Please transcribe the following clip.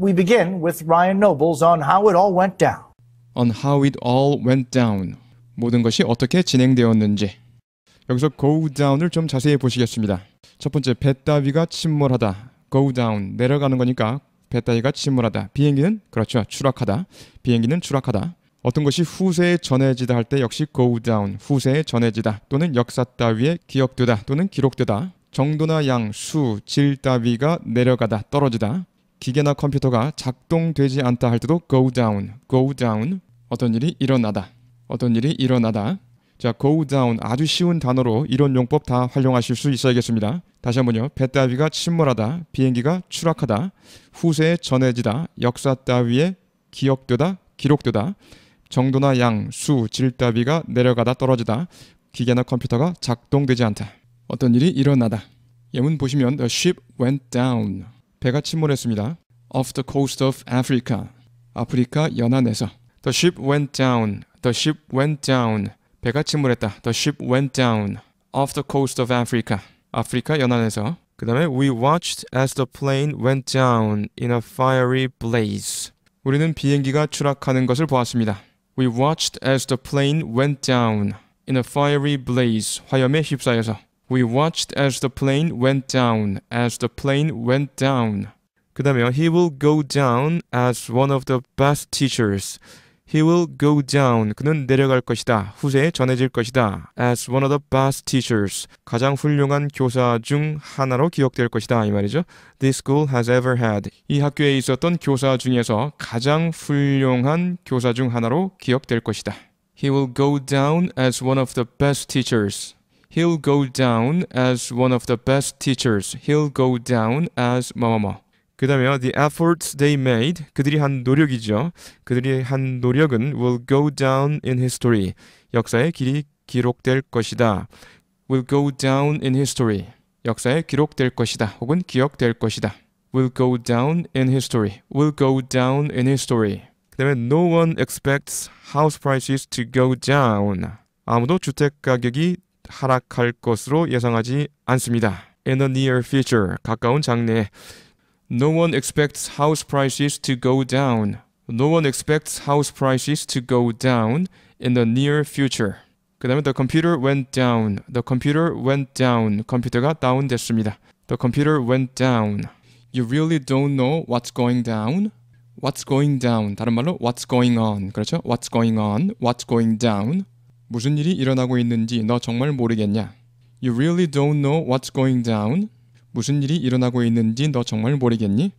We begin with Ryan Nobles on how it all went down. On how it all went down. 모든 것이 어떻게 진행되었는지. 여기서 go down을 좀 자세히 보시겠습니다. 첫 번째 배따위가 침몰하다. go down 내려가는 거니까 배따위가 침몰하다. 비행기는 그렇죠. 추락하다. 비행기는 추락하다. 어떤 것이 후세에 전해지다 할 때 역시 go down 후세에 전해지다 또는 역사 따위에 기억되다 또는 기록되다 정도나 양, 수, 질 따위가 내려가다 떨어지다 기계나 컴퓨터가 작동되지 않다 할 때도 go down, go down 어떤 일이 일어나다, 어떤 일이 일어나다 자, go down 아주 쉬운 단어로 이런 용법 다 활용하실 수 있어야겠습니다. 다시 한번요. 배 따위가 침몰하다, 비행기가 추락하다, 후세에 전해지다, 역사 따위에 기억되다, 기록되다, 정도나 양, 수, 질 따위가 내려가다 떨어지다, 기계나 컴퓨터가 작동되지 않다, 어떤 일이 일어나다. 예문 보시면 the ship went down. 배가 침몰했습니다. Off the coast of Africa. 아프리카 연안에서. The ship went down. The ship went down. 배가 침몰했다. The ship went down. Off the coast of Africa. 아프리카 연안에서. 그 다음에 We watched as the plane went down in a fiery blaze. 우리는 비행기가 추락하는 것을 보았습니다. We watched as the plane went down in a fiery blaze. 화염에 휩싸여서. We watched as the plane went down. As the plane went down. 그 다음에요. He will go down as one of the best teachers. He will go down. 그는 내려갈 것이다. 후세에 전해질 것이다. As one of the best teachers. 가장 훌륭한 교사 중 하나로 기억될 것이다. 이 말이죠. This school has ever had. 이 학교에 있었던 교사 중에서 가장 훌륭한 교사 중 하나로 기억될 것이다. He will go down as one of the best teachers. He'll go down as one of the best teachers. He'll go down as 뭐뭐뭐. 그 다음에 the efforts they made 그들이 한 노력이죠. 그들이 한 노력은 will go down in history. 역사에 길이 기록될 것이다. will go down in history. 역사에 기록될 것이다. 혹은 기억될 것이다. will go down in history. will go down in history. 그다음에 no one expects house prices to go down. 아무도 주택 가격이 하락할 것으로 예상하지 않습니다. In the near future, 가까운 No one expects house prices to go down. No one expects house prices to go down in the near future. 그 다음에 the computer went down. The computer went down. 컴퓨터가 다운됐습니다. The computer went down. You really don't know what's going down. What's going down. 다른 말로 what's going on. 그렇죠? What's going on. What's going down. 무슨 일이 일어나고 있는지 너 정말 모르겠냐? You really don't know what's going down? 무슨 일이 일어나고 있는지 너 정말 모르겠니?